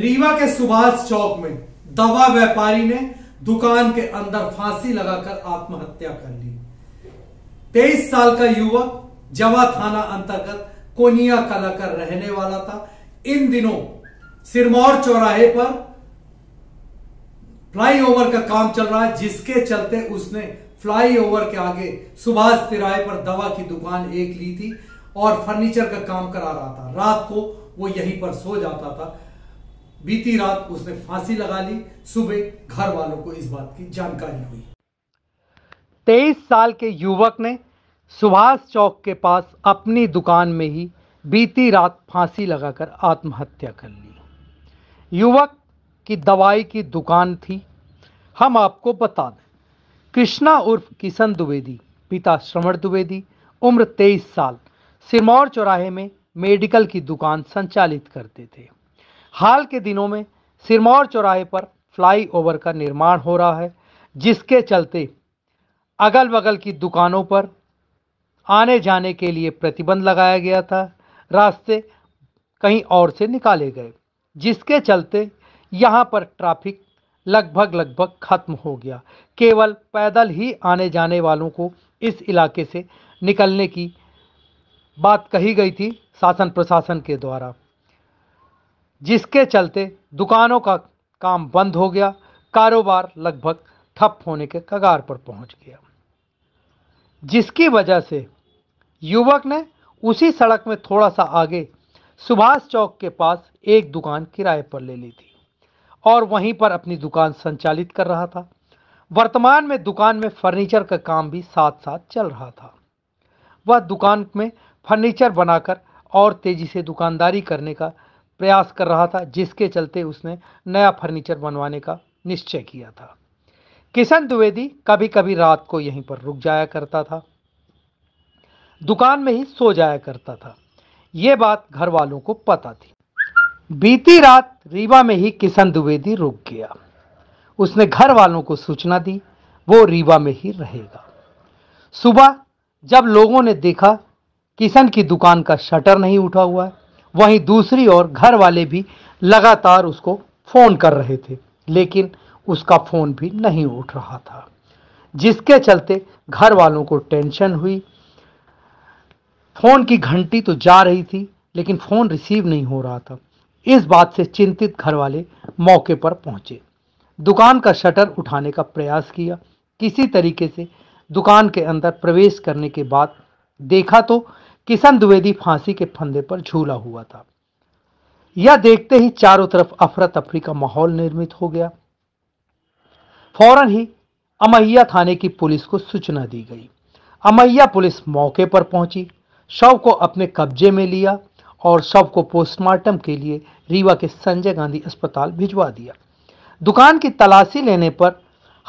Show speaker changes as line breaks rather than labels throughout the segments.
रीवा के सुभाष चौक में दवा व्यापारी ने दुकान के अंदर फांसी लगाकर आत्महत्या कर ली तेईस साल का युवक जवा थाना अंतर्गत कोनिया कला कर रहने वाला था इन दिनों सिरमौर चौराहे पर फ्लाईओवर का काम चल रहा है जिसके चलते उसने फ्लाईओवर के आगे सुभाष तिराहे पर दवा की दुकान एक ली थी और फर्नीचर का काम करा रहा था रात को वो यहीं पर सो जाता था बीती रात उसने फांसी लगा ली सुबह घर वालों को इस बात की जानकारी हुई तेईस साल के युवक ने सुभाष चौक के पास अपनी दुकान में ही बीती रात फांसी लगाकर आत्महत्या कर ली युवक की दवाई की दुकान थी हम आपको बता दें कृष्णा उर्फ किशन द्विवेदी पिता श्रवण द्विवेदी उम्र 23 साल सिरमौर चौराहे में मेडिकल की दुकान संचालित करते थे हाल के दिनों में सिरमौर चौराहे पर फ्लाईओवर का निर्माण हो रहा है जिसके चलते अगल बगल की दुकानों पर आने जाने के लिए प्रतिबंध लगाया गया था रास्ते कहीं और से निकाले गए जिसके चलते यहाँ पर ट्रैफिक लगभग लगभग खत्म हो गया केवल पैदल ही आने जाने वालों को इस इलाके से निकलने की बात कही गई थी शासन प्रशासन के द्वारा जिसके चलते दुकानों का काम बंद हो गया कारोबार लगभग ठप होने के कगार पर पहुंच गया जिसकी वजह से युवक ने उसी सड़क में थोड़ा सा आगे सुभाष चौक के पास एक दुकान किराए पर ले ली थी और वहीं पर अपनी दुकान संचालित कर रहा था वर्तमान में दुकान में फर्नीचर का काम भी साथ साथ चल रहा था वह दुकान में फर्नीचर बनाकर और तेजी से दुकानदारी करने का प्रयास कर रहा था जिसके चलते उसने नया फर्नीचर बनवाने का निश्चय किया था किशन द्विवेदी कभी कभी रात को यहीं पर रुक जाया करता था दुकान में ही सो जाया करता था यह बात घर वालों को पता थी बीती रात रीवा में ही किशन द्विवेदी रुक गया उसने घर वालों को सूचना दी वो रीवा में ही रहेगा सुबह जब लोगों ने देखा किशन की दुकान का शटर नहीं उठा हुआ है वहीं दूसरी ओर घर वाले भी लगातार उसको फ़ोन कर रहे थे लेकिन उसका फ़ोन भी नहीं उठ रहा था जिसके चलते घर वालों को टेंशन हुई फ़ोन की घंटी तो जा रही थी लेकिन फ़ोन रिसीव नहीं हो रहा था इस बात से चिंतित घर वाले मौके पर पहुंचे दुकान का शटर उठाने का प्रयास किया किसी तरीके से दुकान के अंदर प्रवेश करने के बाद देखा तो किशन द्विवेदी फांसी के फंदे पर झूला हुआ था यह देखते ही चारों तरफ अफरा तफरी का माहौल निर्मित हो गया फौरन ही अमैया थाने की पुलिस को सूचना दी गई अमैया पुलिस मौके पर पहुंची शव को अपने कब्जे में लिया और शव को पोस्टमार्टम के लिए रीवा के संजय गांधी अस्पताल भिजवा दिया दुकान की तलाशी लेने पर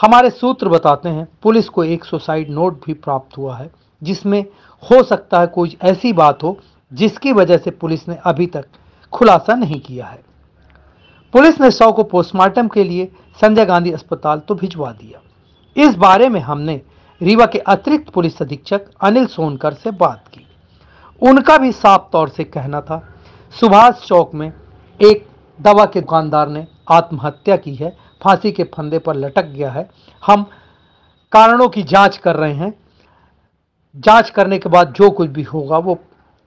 हमारे सूत्र बताते हैं पुलिस को एक सुसाइड नोट भी प्राप्त हुआ है जिसमें हो सकता है कोई ऐसी बात हो जिसकी वजह से पुलिस ने अभी तक खुलासा नहीं किया है पुलिस ने शव को पोस्टमार्टम के लिए संजय गांधी अस्पताल तो भिजवा दिया इस बारे में हमने रीवा के अतिरिक्त पुलिस अधीक्षक अनिल सोनकर से बात की उनका भी साफ तौर से कहना था सुभाष चौक में एक दवा के दुकानदार ने आत्महत्या की है फांसी के फंदे पर लटक गया है हम कारणों की जांच कर रहे हैं जांच करने के बाद जो कुछ भी होगा वो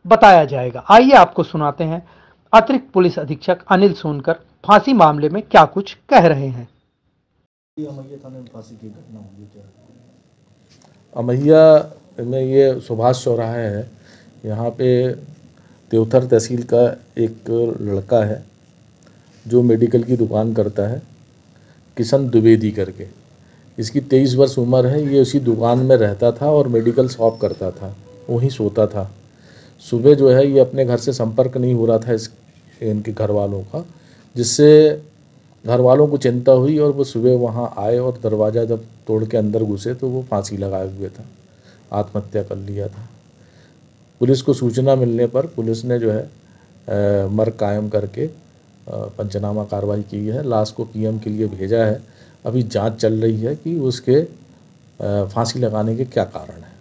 बताया जाएगा आइए आपको सुनाते हैं अतिरिक्त पुलिस अधीक्षक अनिल सोनकर फांसी मामले में क्या कुछ कह रहे हैं
अमैया में ये सुभाष चौराहे है यहाँ पे देवथर तहसील का एक लड़का है जो मेडिकल की दुकान करता है किशन द्विवेदी करके इसकी तेईस वर्ष उम्र है ये उसी दुकान में रहता था और मेडिकल शॉप करता था वहीं सोता था सुबह जो है ये अपने घर से संपर्क नहीं हो रहा था इस इनके घर वालों का जिससे घर वालों को चिंता हुई और वो सुबह वहाँ आए और दरवाज़ा जब तोड़ के अंदर घुसे तो वो फांसी लगाए हुए था आत्महत्या कर लिया था पुलिस को सूचना मिलने पर पुलिस ने जो है मर कायम करके पंचनामा कार्रवाई की है लाश को पीएम के लिए भेजा है अभी जांच चल रही है कि उसके फांसी लगाने के क्या कारण हैं